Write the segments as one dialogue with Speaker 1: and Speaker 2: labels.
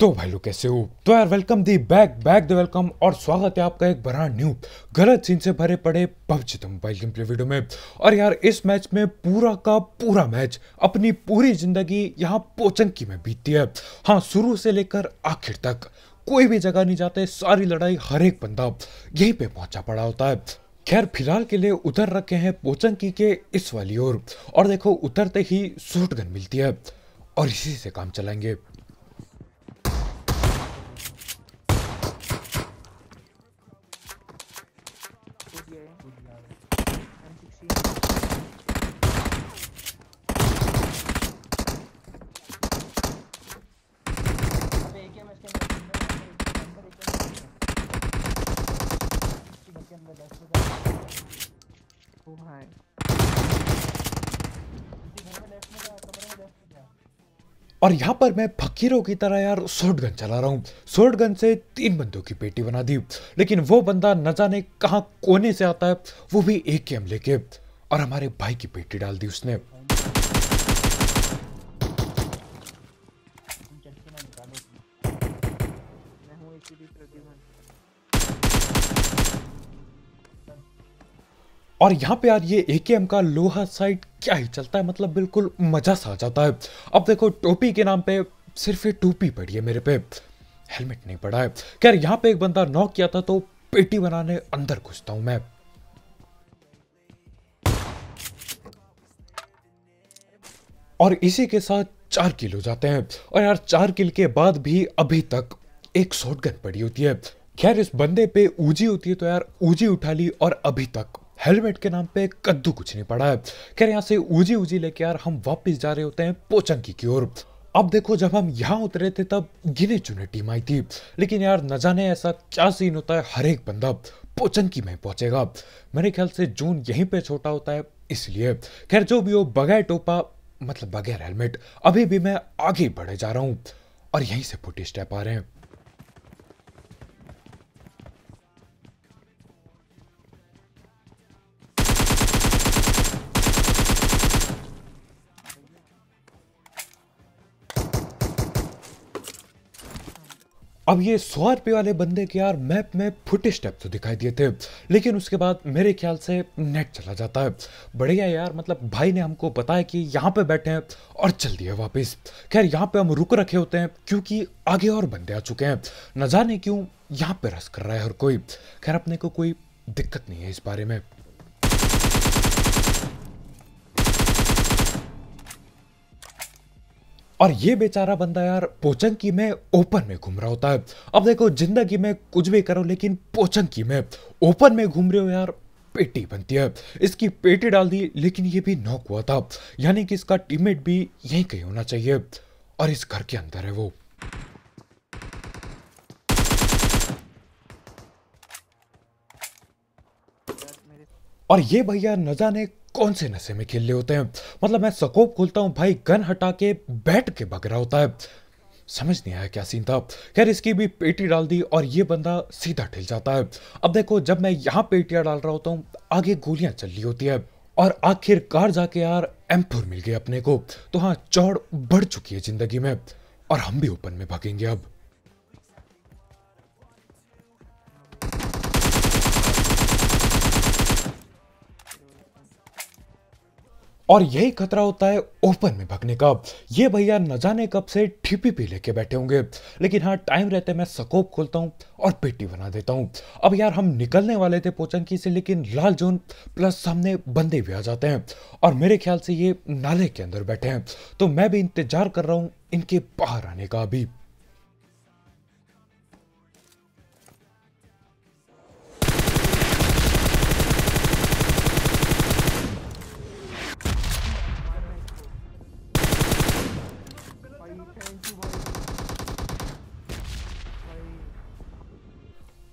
Speaker 1: तो भाई लोग कैसे हो तो यार welcome the back back the welcome और स्वागत है आपका एक बड़ा न्यू गलत सीन से भरे पड़े PUBG the mobile game play video में और यार इस मैच में पूरा का पूरा मैच अपनी पूरी जिंदगी यहाँ पोचंकी में बीतती है हाँ शुरू से लेकर आखिर तक कोई भी जगह नहीं जाते सारी लड़ाई हर एक बंदा यहीं पे पहुंचा पड़ा होता है खैर फिलहाल के लिए उतर रखे हैं पोचंकी के इस वाली ओर और देखो उतरते ही शॉटगन मिलती है और इसी से काम चलाएंगे और यहाँ पर मैं फकीरों की तरह यार शॉर्ट गन चला रहा हूँ शॉर्ट गन से तीन बंदों की पेटी बना दी लेकिन वो बंदा न जाने कहाँ कोने से आता है वो भी एक के एम लेके और हमारे भाई की पेटी डाल दी उसने और यहाँ पे यार ये ए का लोहा साइड क्या ही चलता है मतलब बिल्कुल मज़ा सा जाता है अब देखो टोपी के नाम पे सिर्फ ये टोपी पड़ी है मेरे पे हेलमेट नहीं पड़ा है खैर यहाँ पे एक बंदा नॉक किया था तो पेटी बनाने अंदर घुसता हूं मैं और इसी के साथ चार किल हो जाते हैं और यार चार किल के बाद भी अभी तक एक शॉटगन पड़ी होती है खैर इस बंदे पे ऊजी होती है तो यार ऊजी उठा ली और अभी तक हेलमेट के नाम पे कद्दू कुछ नहीं पड़ा है खैर यहाँ से ऊजी ऊजी लेके यार हम वापस जा रहे होते हैं पोचंकी की ओर अब देखो जब हम यहाँ उतरे थे तब गिने चुने टीम आई थी लेकिन यार न जाने ऐसा क्या सीन होता है हर एक बंदा पोचंकी में पहुंचेगा मेरे ख्याल से जून यहीं पे छोटा होता है इसलिए खैर जो भी हो बगैर टोपा मतलब बगैर हेलमेट अभी भी मैं आगे बढ़े जा रहा हूँ और यहीं से फुटी स्टेप आ रहे हैं अब ये सौ रुपये वाले बंदे के यार मैप में फुटे स्टेप तो दिखाई दिए थे लेकिन उसके बाद मेरे ख्याल से नेट चला जाता है बढ़िया यार मतलब भाई ने हमको बताया कि यहाँ पे बैठे हैं और चल दिया वापस खैर यहाँ पे हम रुक रखे होते हैं क्योंकि आगे और बंदे आ चुके हैं न जाने क्यों यहाँ पे रस कर रहा है हर कोई खैर अपने को कोई दिक्कत नहीं है इस बारे में और ये बेचारा बंदा यार पोचंकी में ओपन में घूम रहा होता है अब देखो जिंदगी में कुछ भी करो लेकिन पोचंकी में ओपन में घूम रहे हो यार पेटी बनती है इसकी पेटी डाल दी लेकिन ये भी नॉक हुआ था यानी कि इसका टीममेट भी यही कहीं होना चाहिए और इस घर के अंदर है वो और ये भैया न जाने कौन से नशे में खेल रहे होते हैं मतलब मैं सकोप खोलता हूँ भाई गन हटा के बैठ के भग रहा होता है समझ नहीं आया क्या सीन था खैर इसकी भी पेटी डाल दी और ये बंदा सीधा ठिल जाता है अब देखो जब मैं यहाँ पेटियाँ डाल रहा होता हूँ आगे गोलियाँ चल रही होती है और आखिरकार जाके यार एम मिल गए अपने को तो हाँ चौड़ बढ़ चुकी है जिंदगी में और हम भी ओपन में भागेंगे अब और यही खतरा होता है ओपन में भगने का ये भैया न जाने कब से ठीपी पी लेके बैठे होंगे लेकिन हाँ टाइम रहते मैं सकोप खोलता हूँ और पेटी बना देता हूँ अब यार हम निकलने वाले थे पोचंकी से लेकिन लाल जोन प्लस सामने बंदे भी आ जाते हैं और मेरे ख्याल से ये नाले के अंदर बैठे हैं तो मैं भी इंतजार कर रहा हूँ इनके बाहर आने का अभी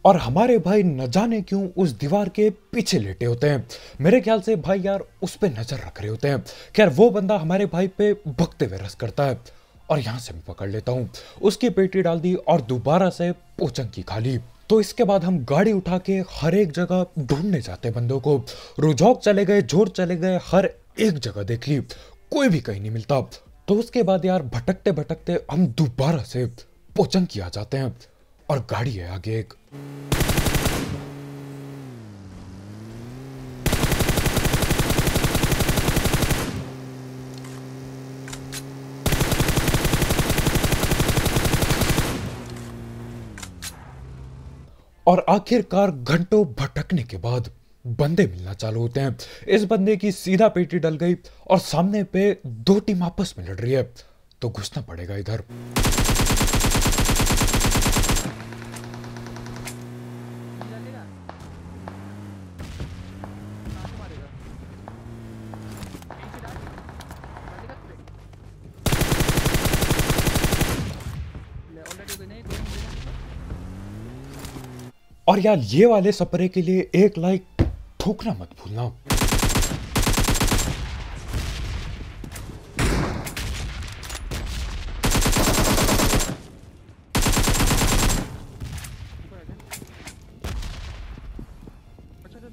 Speaker 1: और हमारे भाई न जाने क्यों उस दीवार के पीछे लेटे होते हैं मेरे ख्याल से भाई यार उस पर नज़र रख रहे होते हैं खैर वो बंदा हमारे भाई पे भगते हुए रस करता है और यहाँ से मैं पकड़ लेता हूँ उसकी पेटी डाल दी और दोबारा से पोचंग की खाली तो इसके बाद हम गाड़ी उठा के हर एक जगह ढूंढने जाते बंदों को रुझौक चले गए जोर चले गए हर एक जगह देख ली कोई भी कहीं नहीं मिलता तो उसके बाद यार भटकते भटकते हम दोबारा से पोचंकी आ जाते हैं और गाड़ी है आगे एक और आखिरकार घंटों भटकने के बाद बंदे मिलना चालू होते हैं इस बंदे की सीधा पेटी डल गई और सामने पे दो टीम आपस में लड़ रही है तो घुसना पड़ेगा इधर और यार ये वाले सपरे के लिए एक लाइक ठोकना मत भूलना अच्छा,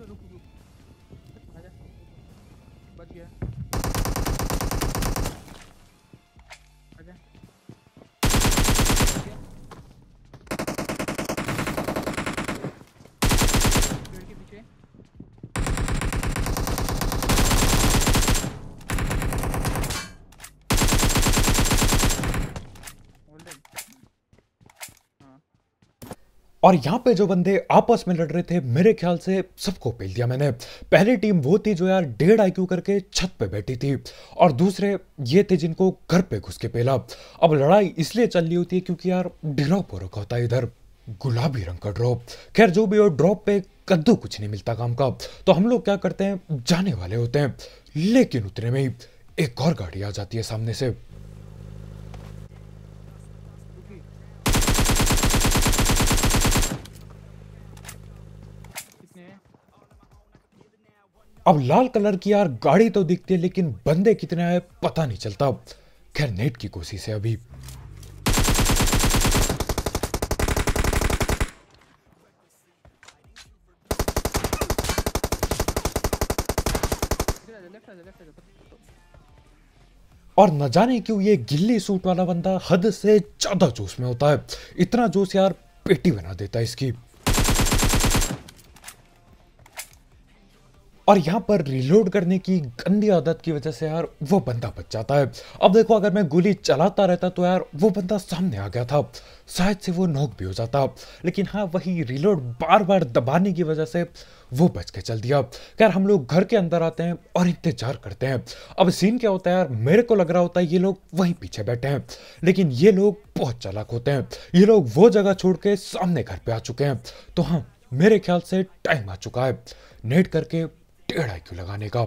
Speaker 1: अच्छा, और यहाँ पे जो बंदे आपस में लड़ रहे थे मेरे ख्याल से सबको पेल दिया मैंने पहली टीम वो थी जो यार डेढ़ आई करके छत पे बैठी थी और दूसरे ये थे जिनको घर पे घुस के पेला अब लड़ाई इसलिए चल रही होती है क्योंकि यार ड्रॉप हो रखा होता है इधर गुलाबी रंग का ड्रॉप खैर जो भी हो ड्रॉप पे कद्दू कुछ नहीं मिलता काम का तो हम लोग क्या करते हैं जाने वाले होते हैं लेकिन उतने में ही एक और गाड़ी आ जाती है सामने से अब लाल कलर की यार गाड़ी तो दिखती है लेकिन बंदे कितने आए पता नहीं चलता खैर नेट की कोशिश है अभी और न जाने क्यों ये गिल्ली सूट वाला बंदा हद से ज्यादा जोश में होता है इतना जोश यार पेटी बना देता है इसकी और यहाँ पर रिलोड करने की गंदी आदत की वजह से यार वो बंदा बच जाता है अब देखो अगर मैं गोली चलाता रहता तो यार वो बंदा सामने आ गया था शायद से वो नोक भी हो जाता लेकिन हाँ वही रिलोड बार बार दबाने की वजह से वो बच के चल दिया खैर हम लोग घर के अंदर आते हैं और इंतजार करते हैं अब सीन क्या होता है यार मेरे को लग रहा होता है ये लोग वहीं पीछे बैठे हैं लेकिन ये लोग बहुत चालाक होते हैं ये लोग वो जगह छोड़ के सामने घर पे आ चुके हैं तो हाँ मेरे ख्याल से टाइम आ चुका है नेट करके डेढ़ आई लगाने का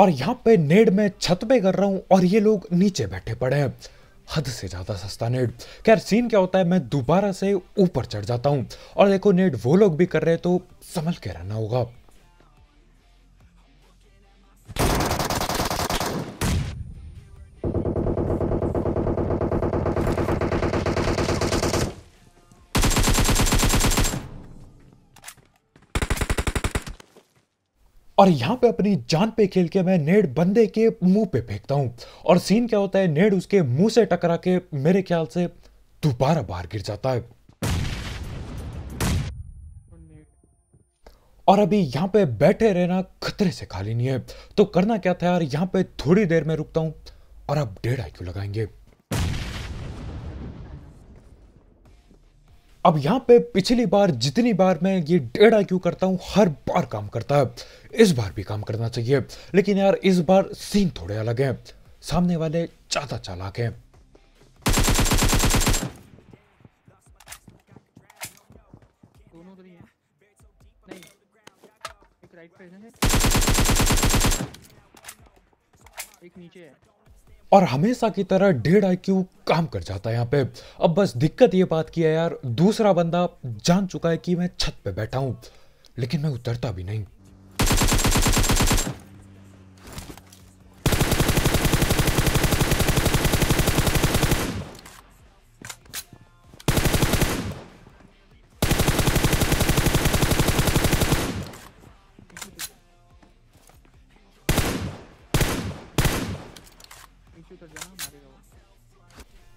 Speaker 1: और यहां पे नेड में छत पे कर रहा हूं और ये लोग नीचे बैठे पड़े हैं हद से ज़्यादा सस्ता नेट खैर सीन क्या होता है मैं दोबारा से ऊपर चढ़ जाता हूं और देखो नेट वो लोग भी कर रहे हैं तो संभल के रहना होगा और यहाँ पे अपनी जान पे खेल के मैं नेड बंदे के मुंह पे फेंकता हूँ और सीन क्या होता है नेड उसके मुंह से टकरा के मेरे ख्याल से दोबारा बाहर गिर जाता है और अभी यहाँ पे बैठे रहना खतरे से खाली नहीं है तो करना क्या था यार यहाँ पे थोड़ी देर में रुकता हूँ और अब डेढ़ आई लगाएंगे अब यहाँ पे पिछली बार जितनी बार मैं ये डेढ़ आई करता हूँ हर बार काम करता है इस बार भी काम करना चाहिए लेकिन यार इस बार सीन थोड़े अलग हैं सामने वाले ज़्यादा चालाक हैं एक नीचे है और हमेशा की तरह डेढ़ आई क्यू काम कर जाता है यहाँ पे अब बस दिक्कत ये बात की है यार दूसरा बंदा जान चुका है कि मैं छत पे बैठा हूँ लेकिन मैं उतरता भी नहीं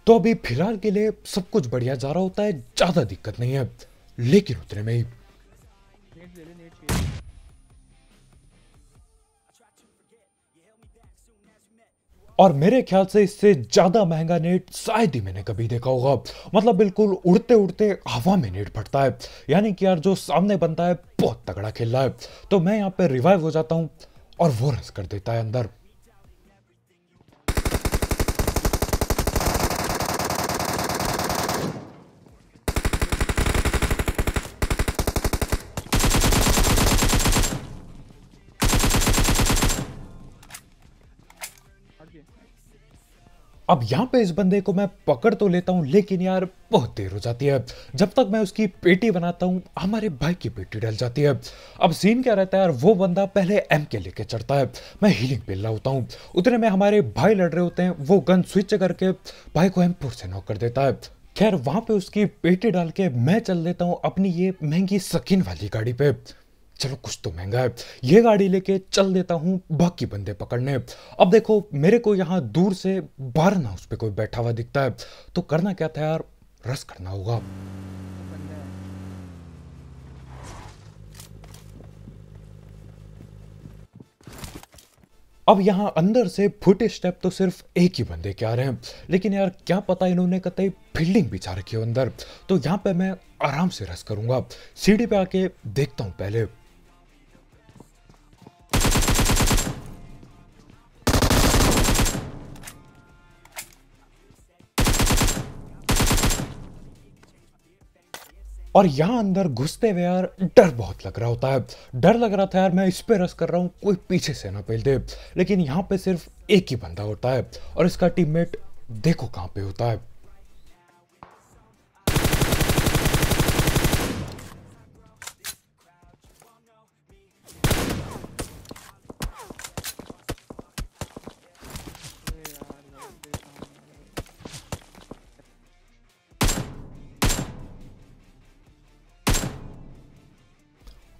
Speaker 1: तो अभी फिलहाल के लिए सब कुछ बढ़िया जा रहा होता है ज़्यादा दिक्कत नहीं है लेकिन उतने में ही और मेरे ख्याल से इससे ज़्यादा महंगा नेट शायद ही मैंने कभी देखा होगा मतलब बिल्कुल उड़ते उड़ते हवा में नेट फटता है यानी कि यार जो सामने बनता है बहुत तगड़ा खेल रहा है तो मैं यहाँ पे रिवाइव हो जाता हूँ और वो रस कर देता है अंदर अब यहाँ पे इस बंदे को मैं पकड़ तो लेता हूँ लेकिन यार बहुत देर हो जाती है जब तक मैं उसकी पेटी बनाता हूँ हमारे भाई की पेटी डल जाती है अब सीन क्या रहता है यार वो बंदा पहले एम के लेके चढ़ता है मैं हीलिंग पिल रहा होता हूँ उतने में हमारे भाई लड़ रहे होते हैं वो गन स्विच करके भाई को एम फोर से नॉक कर देता है खैर वहाँ पे उसकी पेटी डाल के मैं चल देता हूँ अपनी ये महंगी सकीन वाली गाड़ी पे चलो कुछ तो महंगा है ये गाड़ी लेके चल देता हूँ बाकी बंदे पकड़ने अब देखो मेरे को यहाँ दूर से ना उस पर कोई बैठा हुआ दिखता है तो करना क्या था यार रस करना होगा अब यहाँ अंदर से फुट स्टेप तो सिर्फ एक ही बंदे के आ रहे हैं लेकिन यार क्या पता इन्होंने कतई फील्डिंग बिछा रखी हो अंदर तो यहाँ पे मैं आराम से रस करूंगा सीढ़ी पे आके देखता हूँ पहले और यहाँ अंदर घुसते हुए यार डर बहुत लग रहा होता है डर लग रहा था यार मैं इस पे रस कर रहा हूँ कोई पीछे से ना पेल दे लेकिन यहाँ पे सिर्फ एक ही बंदा होता है और इसका टीममेट देखो कहाँ पे होता है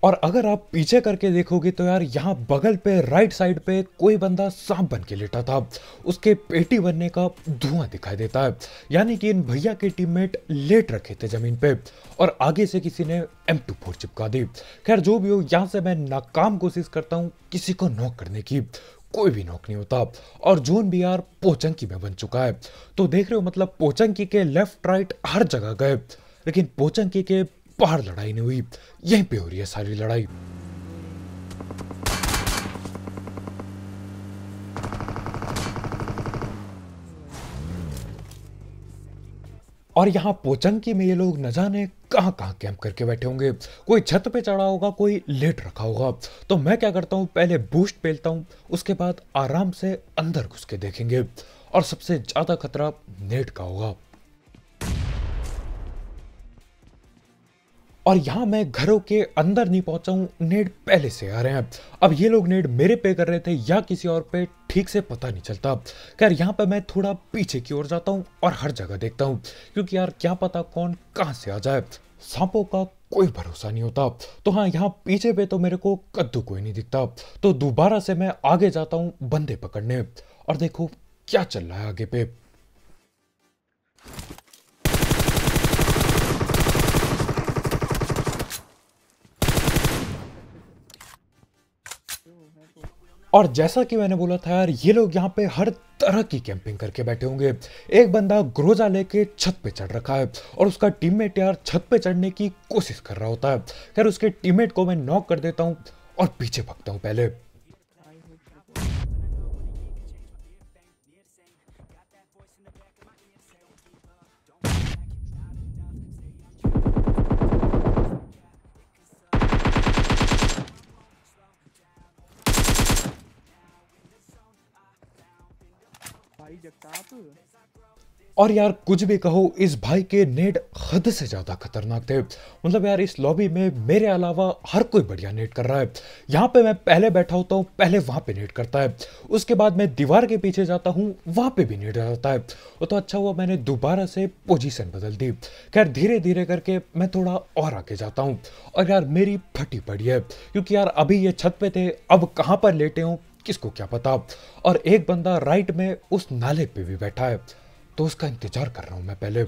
Speaker 1: और अगर आप पीछे करके देखोगे तो यार यहाँ बगल पे राइट साइड पे कोई बंदा सांप बन के लेटा था उसके पेटी बनने का धुआं दिखाई देता है यानी कि इन भैया के टीममेट लेट रखे थे जमीन पे और आगे से किसी ने एम टू फोर चिपका दी खैर जो भी हो यहाँ से मैं नाकाम कोशिश करता हूँ किसी को नॉक करने की कोई भी नॉक नहीं होता और जोन भी यार पोचंकी में बन चुका है तो देख रहे हो मतलब पोचंकी के लेफ्ट राइट हर जगह गए लेकिन पोचंकी के बाहर लड़ाई नहीं हुई यहीं पे हो रही है सारी लड़ाई और यहाँ पोचंकी में ये लोग न जाने कहाँ कहाँ कैंप करके बैठे होंगे कोई छत पे चढ़ा होगा कोई लेट रखा होगा तो मैं क्या करता हूँ पहले बूस्ट पेलता हूँ उसके बाद आराम से अंदर घुस के देखेंगे और सबसे ज़्यादा खतरा नेट का होगा और यहाँ मैं घरों के अंदर नहीं पहुंचा हूँ नेड पहले से आ रहे हैं अब ये लोग नेड मेरे पे कर रहे थे या किसी और पे ठीक से पता नहीं चलता खैर यहाँ पर मैं थोड़ा पीछे की ओर जाता हूँ और हर जगह देखता हूँ क्योंकि यार क्या पता कौन कहाँ से आ जाए सांपों का कोई भरोसा नहीं होता तो हाँ यहाँ पीछे पे तो मेरे को कद्दू कोई नहीं दिखता तो दोबारा से मैं आगे जाता हूँ बंदे पकड़ने और देखो क्या चल रहा है आगे पे और जैसा कि मैंने बोला था यार ये लोग यहाँ पे हर तरह की कैंपिंग करके बैठे होंगे एक बंदा ग्रोजा लेके छत पे चढ़ रखा है और उसका टीममेट यार छत पे चढ़ने की कोशिश कर रहा होता है खैर उसके टीममेट को मैं नॉक कर देता हूँ और पीछे भगता हूँ पहले और यार कुछ भी कहो इस भाई के नेट हद से ज़्यादा खतरनाक थे मतलब यार इस लॉबी में मेरे अलावा हर कोई बढ़िया नेट कर रहा है यहाँ पे मैं पहले बैठा होता हूँ पहले वहां पे नेट करता है उसके बाद मैं दीवार के पीछे जाता हूँ वहां पे भी नेट जाता है वो तो अच्छा हुआ मैंने दोबारा से पोजिशन बदल दी खैर धीरे धीरे करके मैं थोड़ा और आगे जाता हूँ और यार मेरी फटी पड़ी है क्योंकि यार अभी ये छत पे थे अब कहाँ पर लेटे हूँ किसको क्या पता और एक बंदा राइट में उस नाले पे भी बैठा है तो उसका इंतजार कर रहा हूं मैं पहले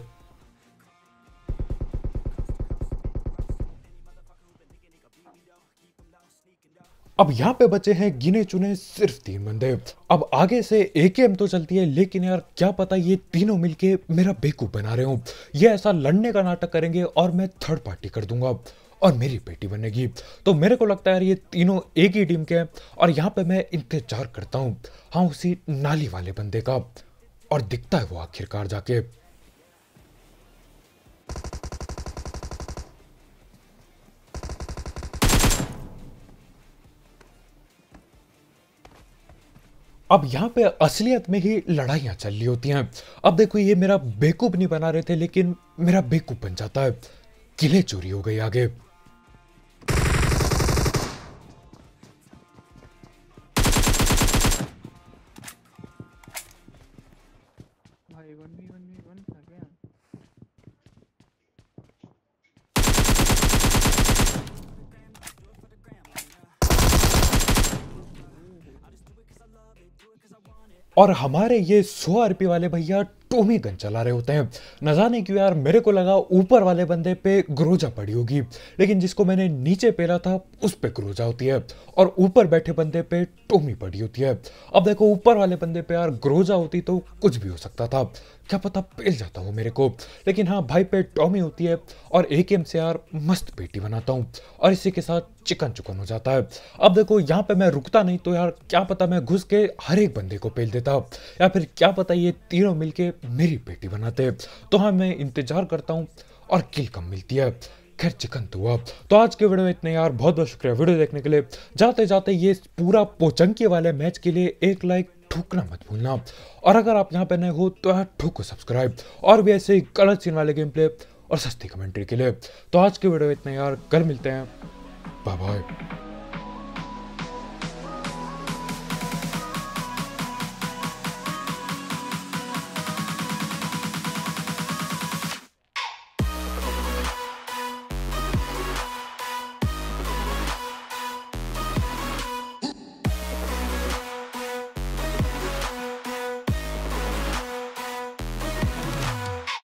Speaker 1: अब यहाँ पे बचे हैं गिने चुने सिर्फ तीन बंदे अब आगे से एक एम तो चलती है लेकिन यार क्या पता ये तीनों मिलके मेरा बेकूफ बना रहे हो ये ऐसा लड़ने का नाटक करेंगे और मैं थर्ड पार्टी कर दूंगा और मेरी बेटी बनेगी तो मेरे को लगता है ये तीनों एक ही टीम के हैं और यहाँ पे मैं इंतजार करता हूँ हाँ उसी नाली वाले बंदे का और दिखता है वो आखिरकार जाके अब यहाँ पे असलियत में ही लड़ाइयाँ चल रही होती हैं अब देखो ये मेरा बेकूफ नहीं बना रहे थे लेकिन मेरा बेकूफ बन जाता है किले चोरी हो गई आगे और हमारे ये सौ आर वाले भैया टोमी गन चला रहे होते हैं न जाने क्यों यार मेरे को लगा ऊपर वाले बंदे पे ग्रोजा पड़ी होगी लेकिन जिसको मैंने नीचे पेला था उस पे ग्रोजा होती है और ऊपर बैठे बंदे पे टोमी पड़ी होती है अब देखो ऊपर वाले बंदे पे यार ग्रोजा होती तो कुछ भी हो सकता था क्या पता पेल जाता हूँ मेरे को लेकिन हाँ भाई पे टॉमी होती है और ए के एम से यार मस्त बेटी बनाता हूँ और इसी के साथ चिकन चुकन हो जाता है अब देखो यहाँ पे मैं रुकता नहीं तो यार क्या पता मैं घुस के हर एक बंदे को पेल देता या फिर क्या पता ये तीनों मिल मेरी बेटी बनाते तो हाँ मैं इंतजार करता हूँ और किल कम मिलती है खैर चिकन तो हुआ तो आज के वीडियो में इतने यार बहुत बहुत शुक्रिया वीडियो देखने के लिए जाते जाते ये पूरा पोचंकी वाले मैच के लिए एक लाइक ठुकना मत भूलना और अगर आप यहाँ पर नए हो तो यहाँ ठोको सब्सक्राइब और भी ऐसे ही गलत सीन वाले गेम प्ले और सस्ती कमेंट्री के लिए तो आज के वीडियो में इतना यार कल मिलते हैं बाय बाय